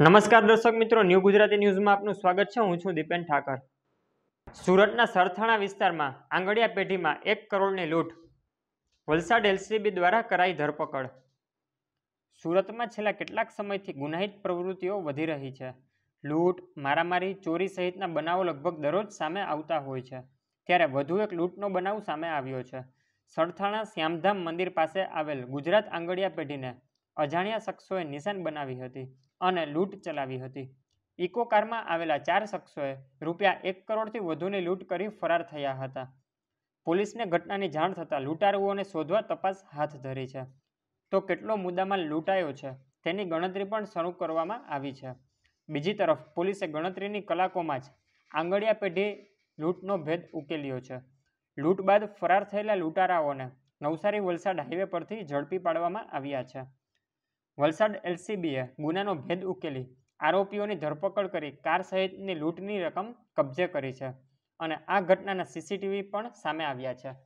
નમસ્કાર દર્શક મિત્રો ન્યૂ ગુજરાતી ન્યૂઝમાં આપનું સ્વાગત છે હું છું દીપેન ઠાકર સુરતના સરથાણા વિસ્તારમાં આંગળિયા પેઢીમાં એક કરોડની લૂંટ વલસાડ એલસીબી દ્વારા કરાઈ ધરપકડ સુરતમાં છેલ્લા કેટલાક સમયથી ગુનાહિત પ્રવૃત્તિઓ વધી રહી છે લૂંટ મારામારી ચોરી સહિતના બનાવો લગભગ દરરોજ સામે આવતા હોય છે ત્યારે વધુ એક લૂંટનો બનાવ સામે આવ્યો છે સરથાણા શ્યામધામ મંદિર પાસે આવેલ ગુજરાત આંગળિયા પેઢીને અજાણ્યા શખ્સોએ નિશાન બનાવી હતી અને લૂંટ ચલાવી હતી ઇકો કારમાં આવેલા ચાર શખ્સોએ રૂપિયા એક કરોડથી વધુની લૂંટ કરી ફરાર થયા હતા પોલીસને ઘટનાની જાણ થતાં લૂંટારુઓને શોધવા તપાસ હાથ ધરી છે તો કેટલો મુદ્દામાં લૂંટાયો છે તેની ગણતરી પણ શરૂ કરવામાં આવી છે બીજી તરફ પોલીસે ગણતરીની કલાકોમાં જ આંગળિયા પેઢી લૂંટનો ભેદ ઉકેલ્યો છે લૂંટ બાદ ફરાર થયેલા લૂંટારાઓને નવસારી વલસાડ હાઈવે પરથી ઝડપી પાડવામાં આવ્યા છે વલસાડ એલસીબીએ ગુનાનો ભેદ ઉકેલી આરોપીઓની ધરપકડ કરી કાર સહિતની લૂંટની રકમ કબજે કરી છે અને આ ઘટનાના સીસીટીવી પણ સામે આવ્યા છે